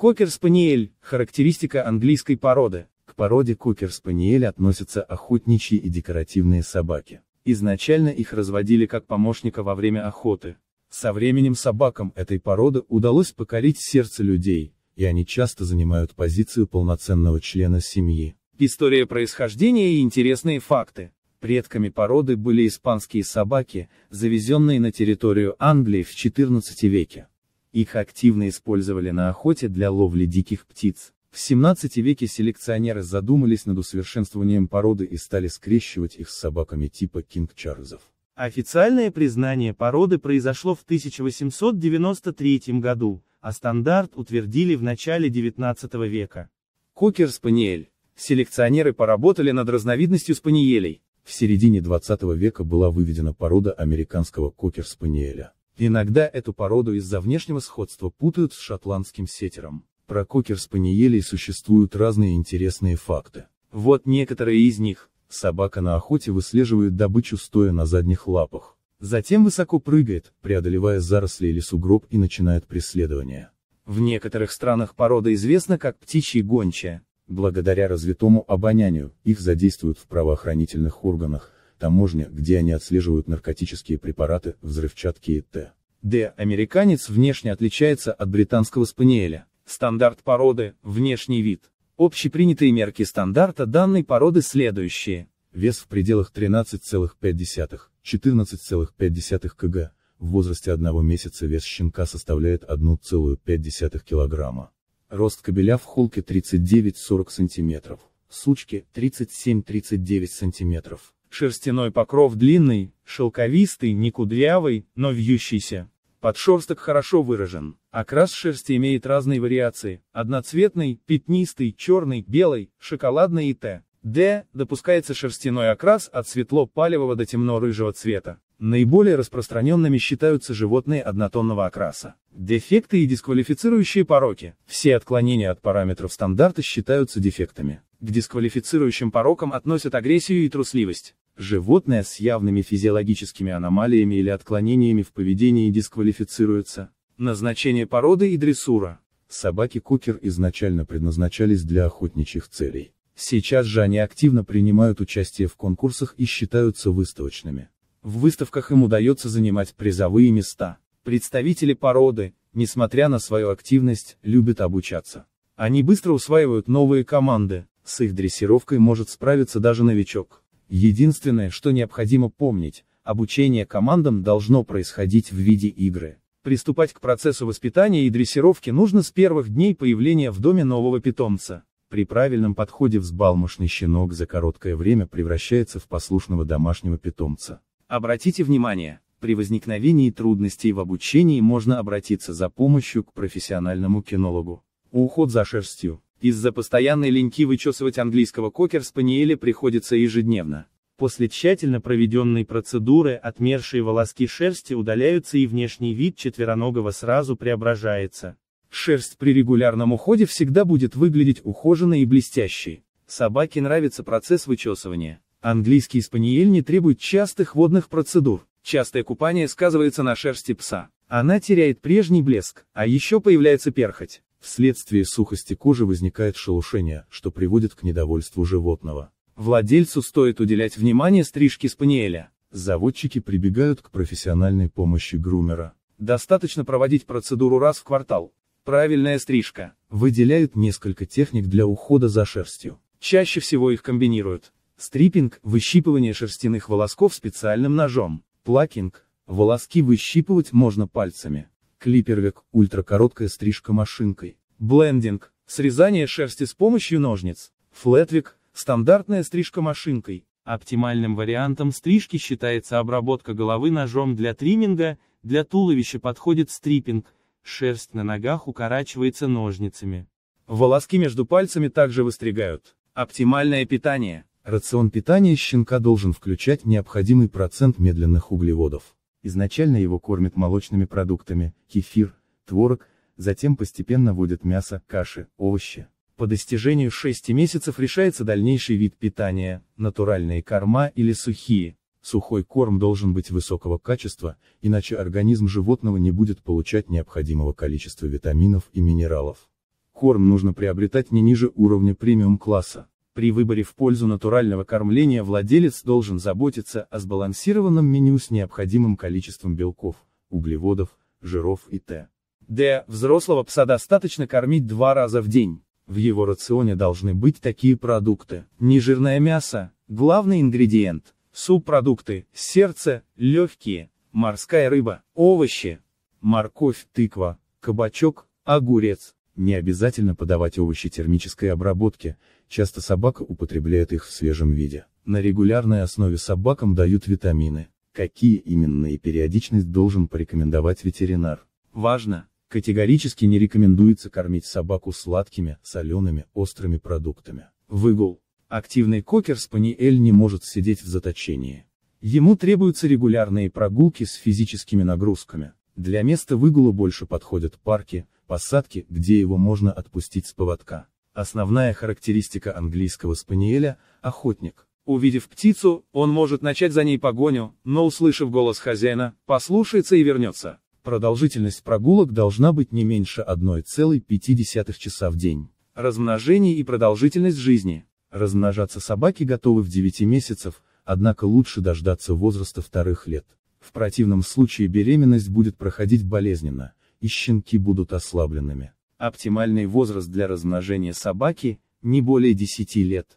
Кокер-спаниель – характеристика английской породы. К породе кокер-спаниель относятся охотничьи и декоративные собаки. Изначально их разводили как помощника во время охоты. Со временем собакам этой породы удалось покорить сердце людей, и они часто занимают позицию полноценного члена семьи. История происхождения и интересные факты. Предками породы были испанские собаки, завезенные на территорию Англии в XIV веке. Их активно использовали на охоте для ловли диких птиц. В 17 веке селекционеры задумались над усовершенствованием породы и стали скрещивать их с собаками типа Кинг Чарльзов. Официальное признание породы произошло в 1893 году, а стандарт утвердили в начале 19 века. Кокер-спаниель. Селекционеры поработали над разновидностью спаниелей. В середине 20 века была выведена порода американского кокер-спаниеля. Иногда эту породу из-за внешнего сходства путают с шотландским сетером. Про кокер-спаниелей существуют разные интересные факты. Вот некоторые из них. Собака на охоте выслеживает добычу стоя на задних лапах. Затем высоко прыгает, преодолевая заросли или сугроб и начинает преследование. В некоторых странах порода известна как птичий гончая. Благодаря развитому обонянию, их задействуют в правоохранительных органах, таможня, где они отслеживают наркотические препараты, взрывчатки и т.д. Американец внешне отличается от британского спаниеля. Стандарт породы, внешний вид. Общепринятые мерки стандарта данной породы следующие. Вес в пределах 13,5-14,5 кг. В возрасте одного месяца вес щенка составляет 1,5 кг. Рост кобеля в холке 39-40 см. Сучки 37-39 сантиметров. Шерстяной покров длинный, шелковистый, не кудрявый, но вьющийся. Подшерсток хорошо выражен. Окрас шерсти имеет разные вариации. Одноцветный, пятнистый, черный, белый, шоколадный и т. Д. Допускается шерстяной окрас от светло-палевого до темно-рыжего цвета. Наиболее распространенными считаются животные однотонного окраса. Дефекты и дисквалифицирующие пороки. Все отклонения от параметров стандарта считаются дефектами. К дисквалифицирующим порокам относят агрессию и трусливость. Животное с явными физиологическими аномалиями или отклонениями в поведении дисквалифицируется. Назначение породы и дрессура. Собаки Кукер изначально предназначались для охотничьих целей. Сейчас же они активно принимают участие в конкурсах и считаются выставочными. В выставках им удается занимать призовые места. Представители породы, несмотря на свою активность, любят обучаться. Они быстро усваивают новые команды, с их дрессировкой может справиться даже новичок. Единственное, что необходимо помнить, обучение командам должно происходить в виде игры. Приступать к процессу воспитания и дрессировки нужно с первых дней появления в доме нового питомца. При правильном подходе взбалмошный щенок за короткое время превращается в послушного домашнего питомца. Обратите внимание, при возникновении трудностей в обучении можно обратиться за помощью к профессиональному кинологу. Уход за шерстью. Из-за постоянной линьки вычесывать английского кокер-спаниеля приходится ежедневно. После тщательно проведенной процедуры отмершие волоски шерсти удаляются и внешний вид четвероногого сразу преображается. Шерсть при регулярном уходе всегда будет выглядеть ухоженной и блестящей. Собаке нравится процесс вычесывания. Английский спаниель не требует частых водных процедур. Частое купание сказывается на шерсти пса. Она теряет прежний блеск, а еще появляется перхоть. Вследствие сухости кожи возникает шелушение, что приводит к недовольству животного. Владельцу стоит уделять внимание стрижке спаниеля. Заводчики прибегают к профессиональной помощи грумера. Достаточно проводить процедуру раз в квартал. Правильная стрижка. Выделяют несколько техник для ухода за шерстью. Чаще всего их комбинируют. Стриппинг – выщипывание шерстяных волосков специальным ножом. Плакинг – волоски выщипывать можно пальцами клипервик, ультракороткая стрижка машинкой, блендинг, срезание шерсти с помощью ножниц, флетвик, стандартная стрижка машинкой. Оптимальным вариантом стрижки считается обработка головы ножом для тримминга, для туловища подходит стриппинг, шерсть на ногах укорачивается ножницами. Волоски между пальцами также выстригают. Оптимальное питание. Рацион питания щенка должен включать необходимый процент медленных углеводов. Изначально его кормят молочными продуктами, кефир, творог, затем постепенно вводят мясо, каши, овощи. По достижению 6 месяцев решается дальнейший вид питания, натуральные корма или сухие. Сухой корм должен быть высокого качества, иначе организм животного не будет получать необходимого количества витаминов и минералов. Корм нужно приобретать не ниже уровня премиум класса. При выборе в пользу натурального кормления владелец должен заботиться о сбалансированном меню с необходимым количеством белков, углеводов, жиров и т. Д. Взрослого пса достаточно кормить два раза в день. В его рационе должны быть такие продукты. Нежирное мясо, главный ингредиент, субпродукты, сердце, легкие, морская рыба, овощи, морковь, тыква, кабачок, огурец. Не обязательно подавать овощи термической обработки. Часто собака употребляет их в свежем виде. На регулярной основе собакам дают витамины. Какие именно и периодичность должен порекомендовать ветеринар? Важно! Категорически не рекомендуется кормить собаку сладкими, солеными, острыми продуктами. Выгул. Активный кокер-спаниель не может сидеть в заточении. Ему требуются регулярные прогулки с физическими нагрузками. Для места выгула больше подходят парки, посадки, где его можно отпустить с поводка. Основная характеристика английского спаниеля – охотник. Увидев птицу, он может начать за ней погоню, но услышав голос хозяина, послушается и вернется. Продолжительность прогулок должна быть не меньше 1,5 часа в день. Размножение и продолжительность жизни. Размножаться собаки готовы в 9 месяцев, однако лучше дождаться возраста вторых лет. В противном случае беременность будет проходить болезненно, и щенки будут ослабленными. Оптимальный возраст для размножения собаки – не более 10 лет.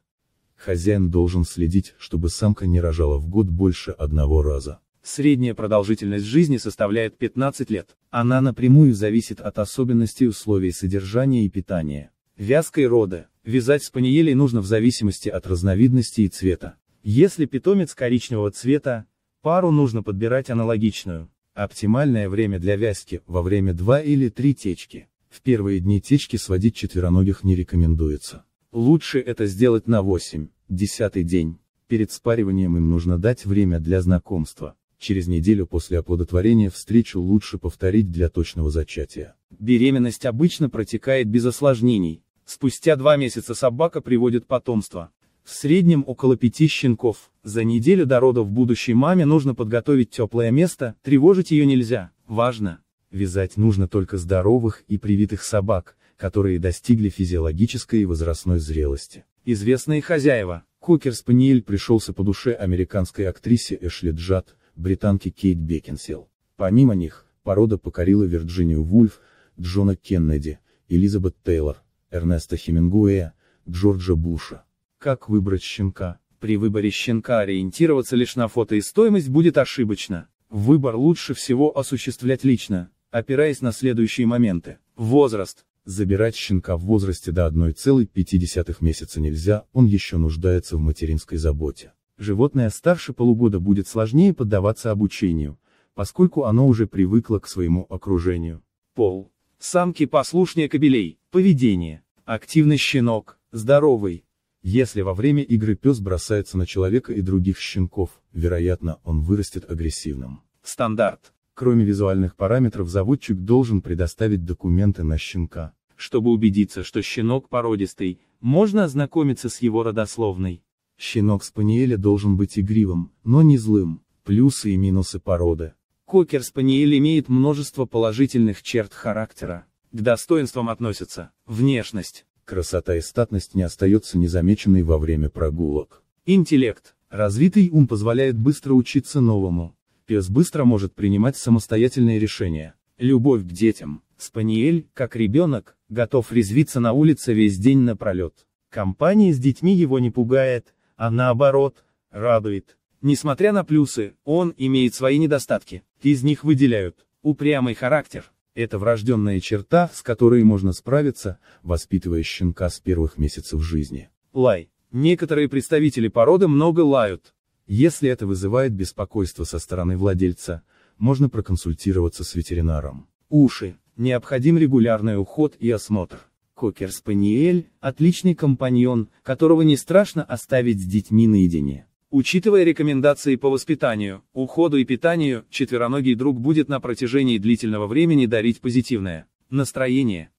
Хозяин должен следить, чтобы самка не рожала в год больше одного раза. Средняя продолжительность жизни составляет 15 лет. Она напрямую зависит от особенностей условий содержания и питания. Вязкой роды. Вязать спаниелей нужно в зависимости от разновидности и цвета. Если питомец коричневого цвета, пару нужно подбирать аналогичную. Оптимальное время для вязки – во время 2 или 3 течки. В первые дни течки сводить четвероногих не рекомендуется. Лучше это сделать на 8, 10 день. Перед спариванием им нужно дать время для знакомства. Через неделю после оплодотворения встречу лучше повторить для точного зачатия. Беременность обычно протекает без осложнений. Спустя два месяца собака приводит потомство. В среднем около пяти щенков. За неделю до родов будущей маме нужно подготовить теплое место, тревожить ее нельзя, важно, Вязать нужно только здоровых и привитых собак, которые достигли физиологической и возрастной зрелости. Известные хозяева, кокер-спаниель пришелся по душе американской актрисе Эшли Джад, британке Кейт Бекинсел. Помимо них, порода покорила Вирджинию Вульф, Джона Кеннеди, Элизабет Тейлор, Эрнеста Хемингуэя, Джорджа Буша. Как выбрать щенка? При выборе щенка ориентироваться лишь на фото и стоимость будет ошибочно. Выбор лучше всего осуществлять лично опираясь на следующие моменты. Возраст. Забирать щенка в возрасте до 1,5 месяца нельзя, он еще нуждается в материнской заботе. Животное старше полугода будет сложнее поддаваться обучению, поскольку оно уже привыкло к своему окружению. Пол. Самки послушнее кобелей. Поведение. Активный щенок. Здоровый. Если во время игры пес бросается на человека и других щенков, вероятно, он вырастет агрессивным. Стандарт. Кроме визуальных параметров заводчик должен предоставить документы на щенка. Чтобы убедиться, что щенок породистый, можно ознакомиться с его родословной. Щенок спаниеля должен быть игривым, но не злым. Плюсы и минусы породы. Кокер-спаниель имеет множество положительных черт характера. К достоинствам относятся внешность. Красота и статность не остается незамеченной во время прогулок. Интеллект. Развитый ум позволяет быстро учиться новому. Пес быстро может принимать самостоятельные решения. Любовь к детям. Спаниель, как ребенок, готов резвиться на улице весь день напролет. Компания с детьми его не пугает, а наоборот, радует. Несмотря на плюсы, он имеет свои недостатки. Из них выделяют упрямый характер. Это врожденная черта, с которой можно справиться, воспитывая щенка с первых месяцев жизни. Лай. Некоторые представители породы много лают. Если это вызывает беспокойство со стороны владельца, можно проконсультироваться с ветеринаром. Уши. Необходим регулярный уход и осмотр. Кокер-спаниель – отличный компаньон, которого не страшно оставить с детьми наедине. Учитывая рекомендации по воспитанию, уходу и питанию, четвероногий друг будет на протяжении длительного времени дарить позитивное настроение.